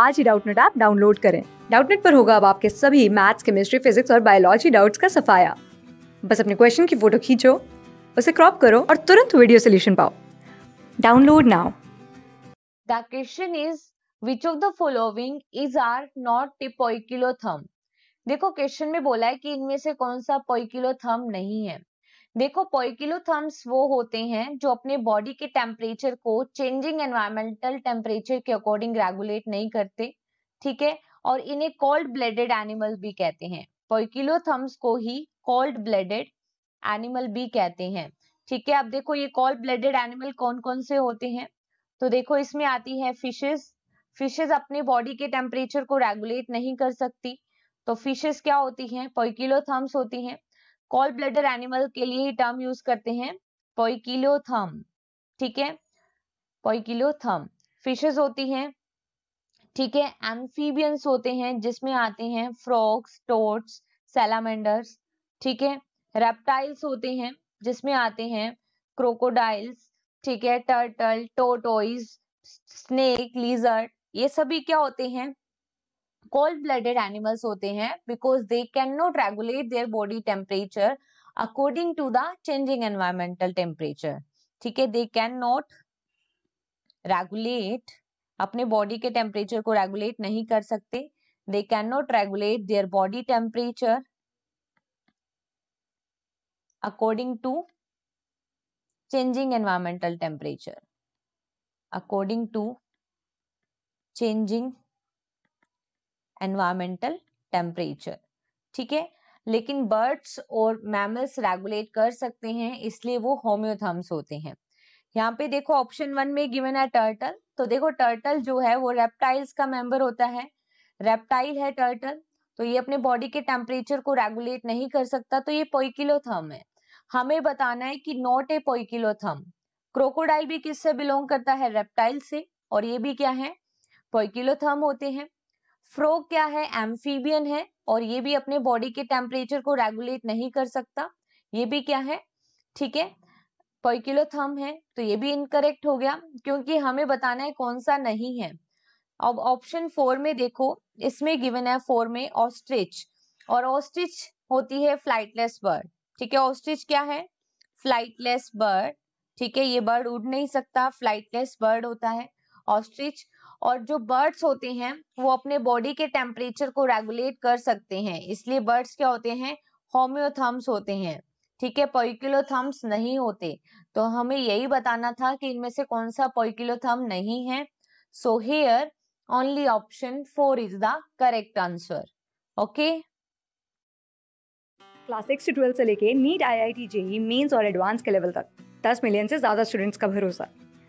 आज ही Doubtnut app download करें डाउटनेट पर होगा अब आपके सभी मैथ्स केमिस्ट्री फिजिक्स और बायोलॉजी डाउट्स का सफाया बस अपने क्वेश्चन की फोटो खींचो उसे क्रॉप करो और तुरंत वीडियो सोल्यूशन पाओ download now the question is which of the following is are not poikilotherm देखो क्वेश्चन में बोला है कि इनमें से कौन सा पोइकिलोथम नहीं है देखो पोइकिलोथर्म्स वो होते हैं जो अपने बॉडी के टेम्परेचर को चेंजिंग एनवायरमेंटल टेम्परेचर के अकॉर्डिंग रेगुलेट नहीं करते ठीक है और इन्हें कोल्ड ब्लडेड एनिमल भी कहते हैं पोइकिलोथर्म्स को ही कोल्ड ब्लडेड एनिमल भी कहते हैं ठीक है अब देखो ये कोल्ड ब्लडेड एनिमल कौन कौन से होते हैं तो देखो इसमें आती है फिशेज फिशेज अपने बॉडी के टेम्परेचर को रेगुलेट नहीं कर सकती तो फिशेस क्या होती हैं पोइकिलोथम्स होती हैं कॉल ब्लडर एनिमल के लिए ही टर्म यूज करते हैं पोइकिलोथम ठीक है पोइकिलोथम फिशेस होती हैं ठीक है एम्फीबियंस होते हैं जिसमें आते हैं फ्रॉक्स टोट्स सेलामेंडर्स ठीक है रेप्टाइल्स होते हैं जिसमें आते हैं क्रोकोडाइल्स ठीक है टर्टल टोटोइ स्नेक लीजर्ड ये सभी क्या होते हैं कोल्ड ब्लडेड एनिमल्स होते हैं because they can not regulate their body temperature according to the changing environmental temperature ठीक है दे कैन नॉट रेगुलेट अपने बॉडी के टेम्परेचर को रेगुलेट नहीं कर सकते they can not regulate their body temperature according to changing environmental temperature according to changing environmental temperature ठीक है लेकिन बर्ड्स और मैमल्स रेगुलेट कर सकते हैं इसलिए वो होम्योथर्म्स होते हैं यहाँ पे देखो ऑप्शन वन में गिवन है टर्टल तो देखो टर्टल जो है वो रेप्टाइल्स का मेंबर होता है रेप्टाइल है टर्टल तो ये अपने बॉडी के टेम्परेचर को रेगुलेट नहीं कर सकता तो ये पोइकिलोथर्म है हमें बताना है कि नॉट ए पोइकिलोथर्म क्रोकोडाइल भी किससे बिलोंग करता है रेप्टाइल से और ये भी क्या है पोइकिलोथर्म होते हैं फ्रॉग क्या है एम्फीबियन है और ये भी अपने बॉडी के टेम्परेचर को रेगुलेट नहीं कर सकता ये भी क्या है ठीक है पर्क्यूलोथम है तो ये भी इनकरेक्ट हो गया क्योंकि हमें बताना है कौन सा नहीं है अब ऑप्शन फोर में देखो इसमें गिवन है फोर में ऑस्ट्रिच और ऑस्ट्रिच होती है फ्लाइटलेस बर्ड ठीक है ऑस्ट्रिच क्या है फ्लाइटलेस बर्ड ठीक है ये बर्ड उड़ नहीं सकता फ्लाइटलेस बर्ड होता है ऑस्ट्रिच और जो बर्ड्स होते हैं वो अपने बॉडी के टेम्परेचर को रेगुलेट कर सकते हैं इसलिए बर्ड्स क्या होते हैं होम्योथम्स होते हैं ठीक है पोइकिलोथम्स नहीं होते तो हमें यही बताना था कि इनमें से कौन सा पोइकिलोथम नहीं है so here only option four is the correct answer okay class six से ट्वेल्थ से लेके NEET IIT JEE Mains और एडवांस के लेवल तक दस मिलियन से ज्यादा स्टूडेंट्स का भरोसा